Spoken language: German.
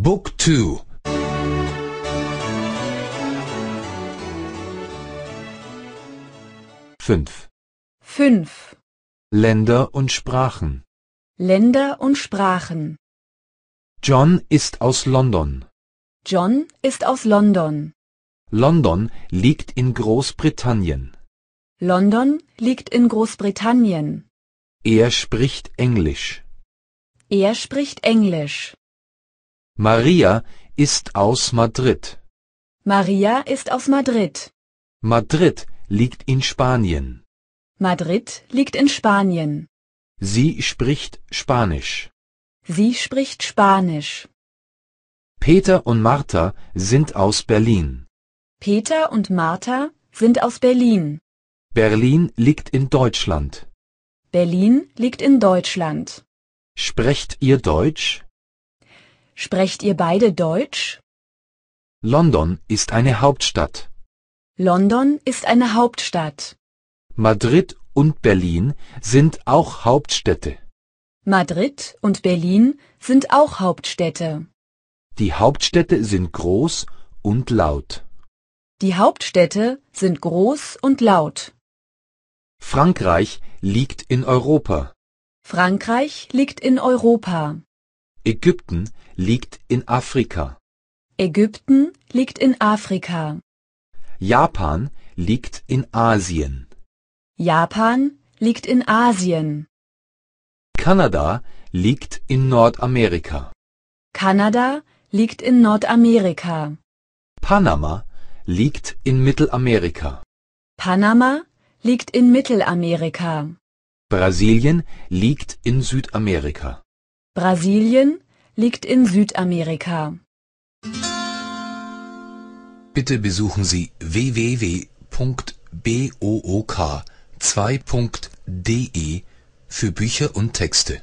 Book 2 5 5 Länder und Sprachen Länder und Sprachen John ist aus London. John ist aus London. London liegt in Großbritannien. London liegt in Großbritannien. Er spricht Englisch. Er spricht Englisch. Maria ist aus Madrid. Maria ist aus Madrid. Madrid liegt in Spanien. Madrid liegt in Spanien. Sie spricht Spanisch. Sie spricht Spanisch. Peter und Martha sind aus Berlin. Peter und Martha sind aus Berlin. Berlin liegt in Deutschland. Berlin liegt in Deutschland. Sprecht ihr Deutsch? Sprecht ihr beide Deutsch? London ist eine Hauptstadt. London ist eine Hauptstadt. Madrid und Berlin sind auch Hauptstädte. Madrid und Berlin sind auch Hauptstädte. Die Hauptstädte sind groß und laut. Die Hauptstädte sind groß und laut. Frankreich liegt in Europa. Frankreich liegt in Europa. Ägypten liegt in Afrika. Ägypten liegt in Afrika. Japan liegt in Asien. Japan liegt in Asien. Kanada liegt in Nordamerika. Kanada liegt in Nordamerika. Panama liegt in Mittelamerika. Panama liegt in Mittelamerika. Brasilien liegt in Südamerika. Brasilien liegt in Südamerika. Bitte besuchen Sie www.book2.de für Bücher und Texte.